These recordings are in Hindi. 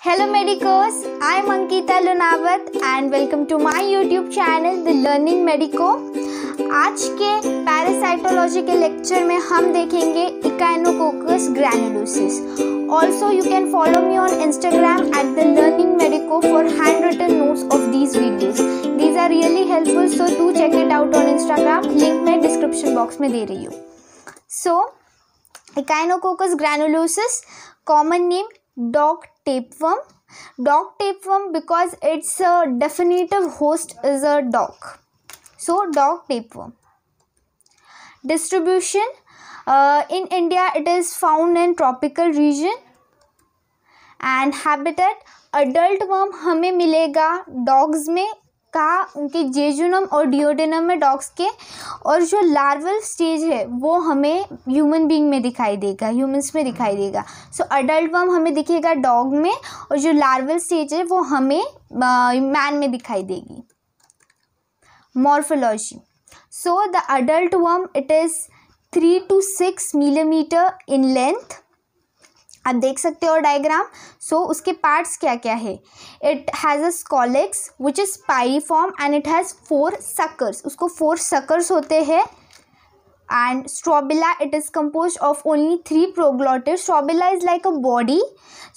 Hello Medicos, I am Ankita Lunawat and welcome to my YouTube channel The Learning Medico. आज के पैरासाइटोलॉजी के लेक्चर में हम देखेंगे echinococcus granulosus also you can follow me on Instagram at the learning medico for handwritten notes of these videos these are really helpful so do check it out on Instagram link मैं डिस्क्रिप्शन बॉक्स में दे रही हूँ so echinococcus granulosus common name dog tapeworm dog tapeworm because its a uh, definitive host is a dog so dog tapeworm distribution uh, in india it is found in tropical region and habitat adult worm हमें मिलेगा dogs में का उनके जेजुनम और डिओडेनम में डॉग्स के और जो लार्वल स्टेज है वो हमें ह्यूमन बींग में दिखाई देगा ह्यूमंस में दिखाई देगा सो अडल्ट वर्म हमें दिखेगा डॉग में और जो लार्वल स्टेज है वो हमें मैन में दिखाई देगी morphology so the adult worm it is three to six millimeter in length आप देख सकते हो डायग्राम सो so, उसके पार्ट्स क्या क्या है it has a scolex which is pyriform and it has four suckers उसको फोर सकर्स होते हैं and strobila it is compose of only three proglottids strobila is like a body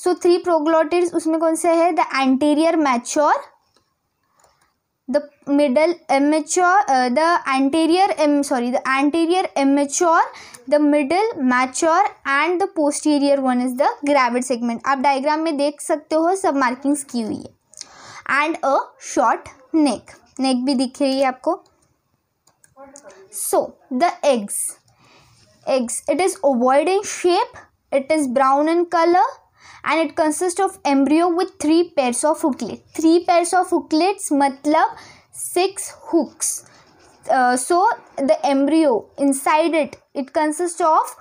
so three proglottids उसमें कौन से है the anterior mature the middle immature uh, the anterior um, sorry the anterior immature the middle mature and the posterior one is the gravid segment आप diagram में देख सकते हो सब markings की हुई है and a short neck neck भी दिख रही है आपको so the eggs eggs it is ovoid in shape it is brown in color and it consist of embryo with three pairs of hooklet three pairs of hooklets मतलब six hooks so the embryo inside it it consists of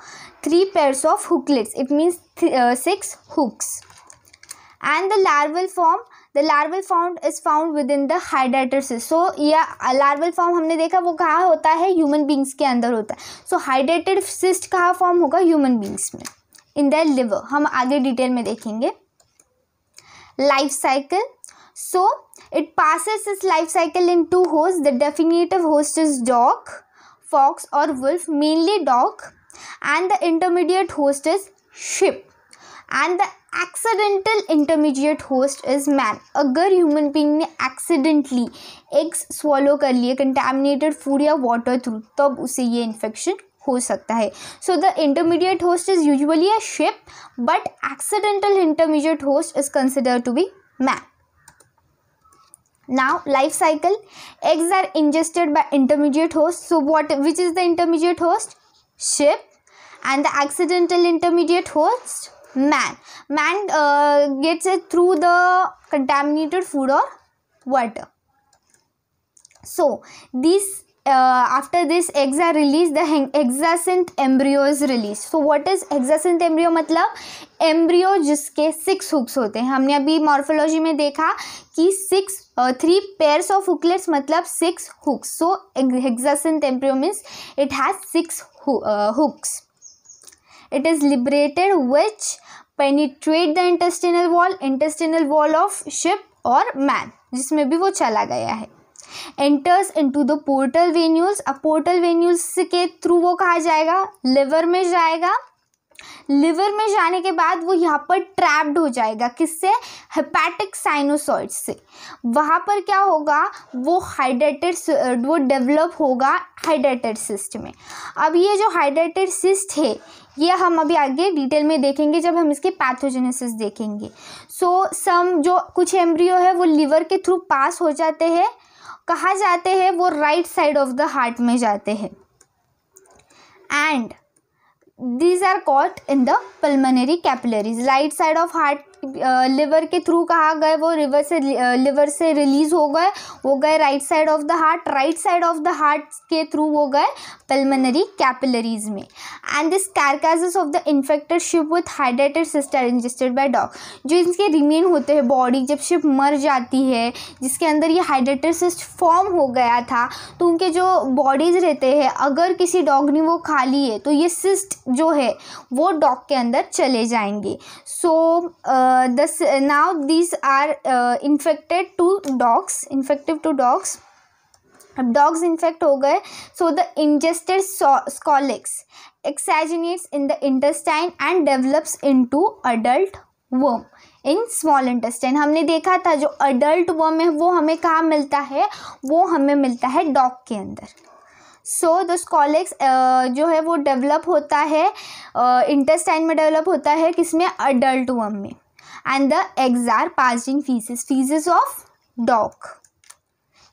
three pairs of hooklets it means th uh, six hooks and the larval form the larval found is found within the हाइड्रेटरसिस सो या लार्वल फॉर्म हमने देखा वो कहाँ होता है ह्यूमन बींग्स के अंदर होता है सो हाइड्रेटेड सिस्ट कहाँ फॉर्म होगा ह्यूमन बींग्स में इन द लिवर हम आगे डिटेल में देखेंगे life cycle so it passes its life cycle in two host the definitive host is dog fox और wolf mainly dog and the intermediate host is sheep and the accidental intermediate host is man अगर ह्यूमन बींग ने एक्सीडेंटली एग्स स्वॉलो कर लिए कंटेमिनेटेड फूड या वाटर थ्रू तब उसे ये इन्फेक्शन हो सकता है so the intermediate host is usually a sheep but accidental intermediate host is consider to be man now life cycle eggs are ingested by intermediate host so what which is the intermediate host ship and the accidental intermediate host man man uh, gets it through the contaminated food or water so these uh, after this exa release the exasynth embryo is released so what is exasynth embryo मतलब एम्ब्रियो जिसके सिक्स हुक्स होते हैं हमने अभी मॉर्फोलॉजी में देखा कि six three pairs of hooklets मतलब six hooks so hexacanth embryo means it has six hooks it is liberated which penetrate the intestinal wall intestinal wall of sheep और मैन जिसमें भी वो चला गया है enters into the portal venules अब पोर्टल वेन्यूल्स के थ्रू वो कहा जाएगा लिवर में जाएगा लिवर में जाने के बाद वो यहाँ पर ट्रैप्ड हो जाएगा किससे हेपेटिक साइनोसॉइड से वहाँ पर क्या होगा वो हाइड्रेटेड वो डेवलप होगा हाइड्रेटेड सिस्ट में अब ये जो हाइड्रेटेड सिस्ट है ये हम अभी आगे डिटेल में देखेंगे जब हम इसके पैथोजेनेसिस देखेंगे सो so, सम जो कुछ एम्ब्रियो है वो लीवर के थ्रू पास हो जाते हैं कहाँ जाते हैं वो right side of the heart में जाते हैं and these are caught in the pulmonary capillaries right side of heart liver के थ्रू कहा गए वो रिवर से लिवर से रिलीज हो गए वो गए right side of the heart right side of the heart के थ्रू वो गए पल्मनरी कैपिलरीज में and this carcasses of the infected sheep with हाइड्रेटेड सिस्टर इंजेस्टेड बाय डॉग जो इनके रिमेन होते हैं बॉडी जब शिप मर जाती है जिसके अंदर ये हाइड्रेटेड सिस्ट फॉर्म हो गया था तो उनके जो बॉडीज रहते हैं अगर किसी डॉग ने वो खा ली है तो ये सिस्ट जो है वो डॉग के अंदर चले जाएंगे so so, uh, thus now this are infected to dogs infective to dogs अब डॉग्स इन्फेक्ट हो गए so the ingested scolex exvaginates in the intestine and develops into adult worm in small intestine हमने देखा था जो अडल्ट वर्म है वो हमें कहाँ मिलता है वो हमें मिलता है डॉग के अंदर सो द स्कॉलिक्स जो है वो डेवलप होता है इंटेस्टाइन uh, में डेवलप होता है किसमें अडल्ट वर्म में and the eggs are passed in feces feces of dog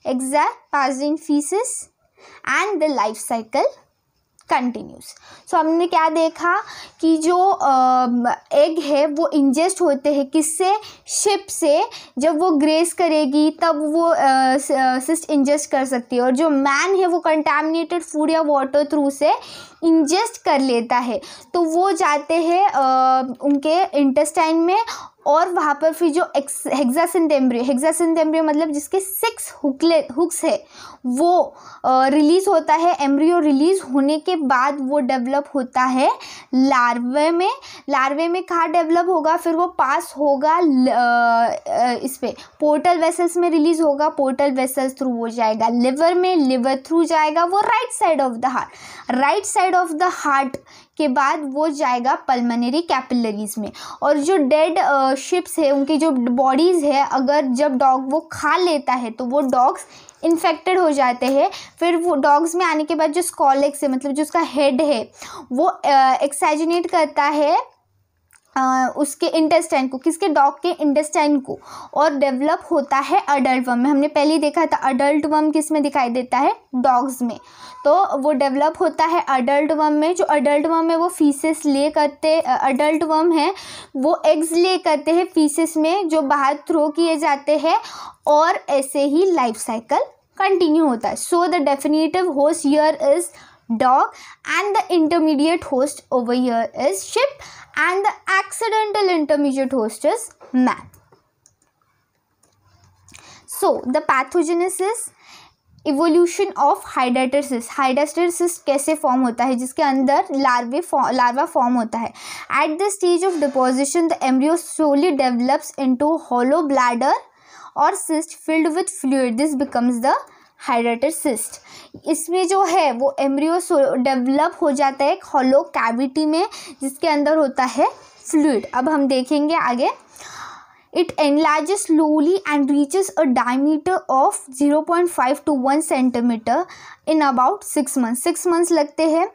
eggs are passed in feces and the life cycle continues so so, हमने क्या देखा कि जो एग है वो इंजेस्ट होते हैं किससे शिप से जब वो ग्रेस करेगी तब वो सिस्ट इंजेस्ट कर सकती है और जो मैन है वो कंटेमिनेटेड फूड या वाटर थ्रू से इंजेस्ट कर लेता है तो वो जाते हैं उनके इंटेस्टाइन में और वहाँ पर फिर जो हेक्सासेंटेम्ब्रियो हेक्सासेंटेम्ब्रियो मतलब जिसके सिक्स हुकले हुक्स है वो रिलीज़ होता है एम्ब्रियो रिलीज़ होने के बाद वो डेवलप होता है लार्वे में लार्वे में कहाँ डेवलप होगा फिर वो पास होगा ल, इस पर पोर्टल वेसल्स में रिलीज़ होगा पोर्टल वेसल्स थ्रू वो जाएगा लिवर में लिवर थ्रू जाएगा वो right side of the heart right side of the heart के बाद वो जाएगा पल्मनरी कैपिलरीज में और जो डेड शिप्स है उनकी जो बॉडीज़ है अगर जब डॉग वो खा लेता है तो वो डॉग्स इन्फेक्टेड हो जाते हैं फिर वो डॉग्स में आने के बाद जो स्कॉलेक्स है मतलब जो उसका हेड है वो एक्साइजिनेट करता है उसके इंटेस्टाइन को किसके डॉग के इंटेस्टाइन को और डेवलप होता है अडल्ट वर्म में हमने पहले देखा था अडल्ट वर्म किस में दिखाई देता है डॉग्स में तो वो डेवलप होता है अडल्ट वर्म में जो अडल्ट वर्म है वो फीसेस ले करते अडल्ट वर्म है वो एग्स ले करते हैं फीसेस में जो बाहर थ्रो किए जाते हैं और ऐसे ही लाइफ साइकिल कंटिन्यू होता है so the definitive host here is dog and the intermediate host over here is sheep and the accidental intermediate host is man. So the pathogenesis evolution of hydatidosis hydatidosis कैसे फॉर्म होता है जिसके अंदर लार्वे लार्वा फॉर्म होता है at the stage of deposition the embryo slowly develops into hollow bladder और cyst filled with fluid this becomes the हाइड्रेटेड सिस्ट इसमें जो है वो एम्ब्रियो डेवलप हो जाता है एक हॉलो कैविटी में जिसके अंदर होता है फ्लूड अब हम देखेंगे आगे it enlarges slowly and reaches a diameter of zero point five to one centimeter in about six months six months लगते हैं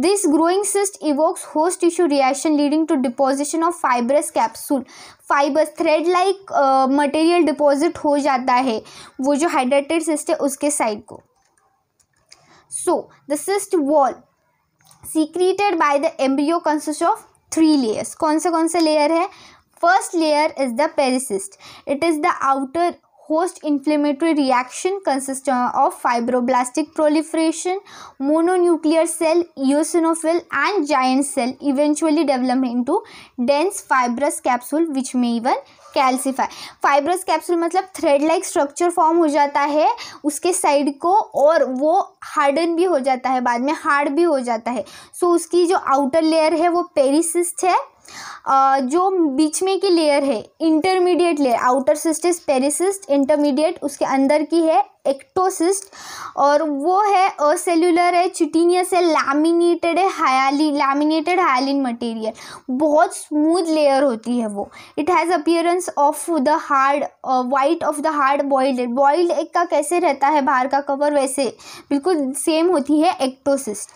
this growing cyst evokes host tissue reaction leading to deposition of fibrous capsule fibres thread like material deposit हो जाता है वो जो हाइड्रेटेड सिस्ट है उसके साइड को so the cyst wall secreted by the embryo consist of three layers कौन से कौन से लेयर है First layer is the pericyst. It is the outer host inflammatory reaction consisting of fibroblastic proliferation, mononuclear cell, eosinophil and giant cell eventually develop into dense fibrous capsule which may even calcify fibrous capsule मतलब थ्रेड लाइक स्ट्रक्चर फॉर्म हो जाता है उसके साइड को और वो हार्डन भी हो जाता है बाद में हार्ड भी हो जाता है सो so, उसकी जो आउटर लेयर है वो पेरिसिस्ट है जो बीच में की लेयर है intermediate layer outer cyst is pericyst intermediate उसके अंदर की है एक्टोसिस्ट और वो है असेल्यूलर है चिटीनियस है लैमिनेटेड है हायाली लैमिनेटेड हायालिन मटेरियल बहुत स्मूथ लेयर होती है वो it has appearance of the hard white of the hard boiled boiled egg का कैसे रहता है बाहर का कवर वैसे बिल्कुल सेम होती है ectocyst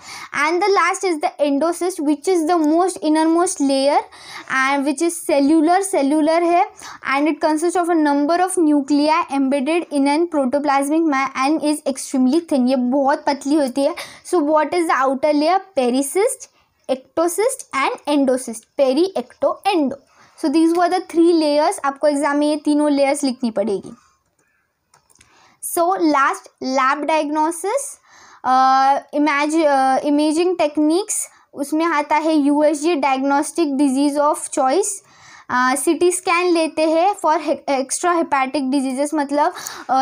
and the last is the endocyst which is the most inner most layer cellular and which is cellular cellular है and it consist of a number of nuclei embedded in an protoplasmic मै एंड इज एक्सट्रीमली थिन ये बहुत पतली होती है so what is the outer layer pericyst ectocyst and endocyst peri ecto endo so these were the three layers आपको एग्जाम में ये तीनों लेयर्स लिखनी पड़ेगी so last lab diagnosis image imaging techniques उसमें आता है USG diagnostic disease of choice CT scan लेते हैं फॉर एक्स्ट्रा हेपैटिक डिजीजेस मतलब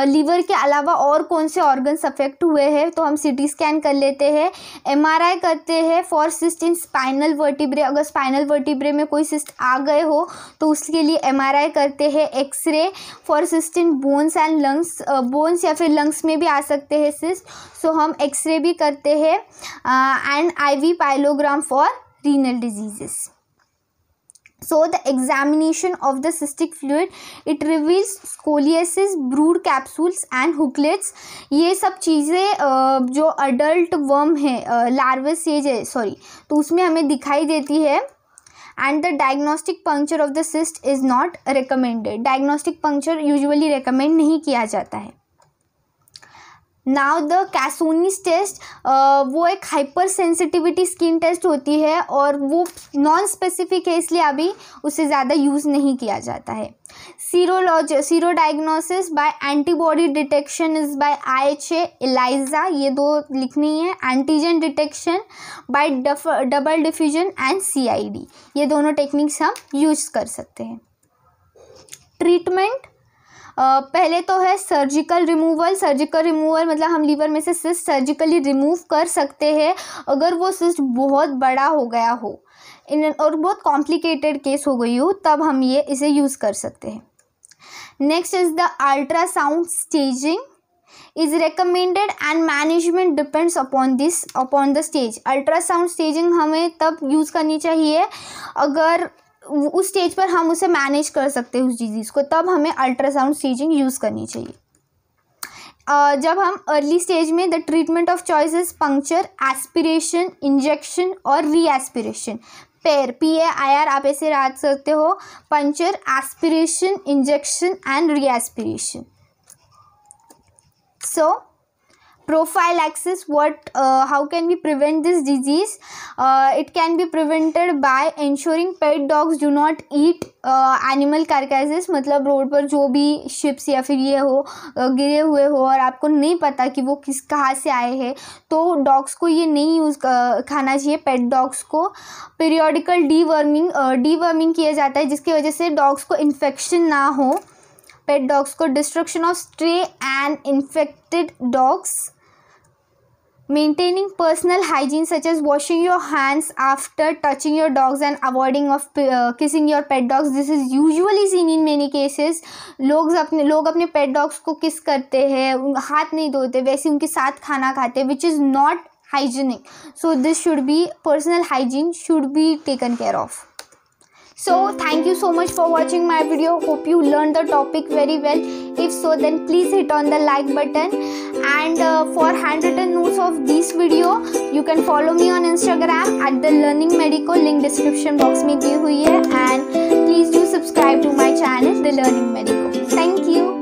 लीवर के अलावा और कौन से ऑर्गन्स अफेक्ट हुए हैं तो हम सिटी स्कैन कर लेते हैं एम करते हैं for cyst in spinal vertebrae अगर स्पाइनल वर्टिब्रे में कोई सिस्ट आ गए हो तो उसके लिए एम करते हैं x ray for cyst in bones and lungs bones या फिर लंग्स में भी आ सकते हैं सिस्ट सो हम एक्सरे भी करते हैं and I V pyelogram for renal diseases so the examination of the cystic fluid it reveals scoliosis brood capsules and hooklets ये सब चीज़ें जो अडल्ट वर्म है लार्वा सेज है सॉरी तो उसमें हमें दिखाई देती है and the diagnostic puncture of the cyst is not recommended diagnostic puncture usually recommend नहीं किया जाता है नाव द कैसोनिस टेस्ट वो एक हाइपर सेंसिटिविटी स्किन टेस्ट होती है और वो नॉन स्पेसिफिक है इसलिए अभी उसे ज़्यादा यूज़ नहीं किया जाता है serology sero diagnosis by antibody detection is by I H A ELISA ये दो लिखनी है antigen detection by double diffusion and C I D ये दोनों टेक्निक्स हम यूज कर सकते हैं ट्रीटमेंट पहले तो है सर्जिकल रिमूवल सर्जिकल रिमूवल मतलब हम लीवर में से सिस्ट सर्जिकली रिमूव कर सकते हैं अगर वो सिस्ट बहुत बड़ा हो गया हो इन और बहुत कॉम्प्लिकेटेड केस हो गई हो तब हम ये इसे यूज़ कर सकते हैं next is the ultrasound staging is recommended and management depends upon this upon the stage ultrasound staging हमें तब यूज़ करनी चाहिए अगर उस स्टेज पर हम उसे मैनेज कर सकते हैं उस डिज़ीज़ को तब हमें अल्ट्रासाउंड स्टेजिंग यूज़ करनी चाहिए uh, जब हम अर्ली स्टेज में the treatment of choice puncture aspiration injection और री एस्पिरेशन पेर पी ए आई आर आप ऐसे रख सकते हो puncture aspiration injection and reaspiration so prophylaxis what uh, how can we prevent this disease uh, it can be prevented by ensuring pet dogs do not eat animal uh, carcasses मतलब रोड पर जो भी शिप्स या फिर ये हो uh, गिरे हुए हो और आपको नहीं पता कि वो किस कहाँ से आए हैं तो डॉग्स को ये नहीं यूज़ uh, खाना चाहिए पेट डॉग्स को पीरियोडिकल डी वर्मिंग किया जाता है जिसकी वजह से डॉग्स को इन्फेक्शन ना हो पेट डॉग्स को destruction of stray and infected dogs maintaining personal hygiene such as washing your hands after touching your dogs and avoiding of uh, kissing your pet dogs this is usually seen in many cases लोग अपने लोग अपने pet dogs को kiss करते हैं हाथ नहीं धोते वैसे उनके साथ खाना खाते which is not hygienic so this should be personal hygiene should be taken care of so thank you so much for watching my video hope you learned the topic very well if so then please hit on the like button and uh, for handwritten notes of this video you can follow me on instagram at the learning medico link description box me दी हुई and please do subscribe to my channel the learning medico thank you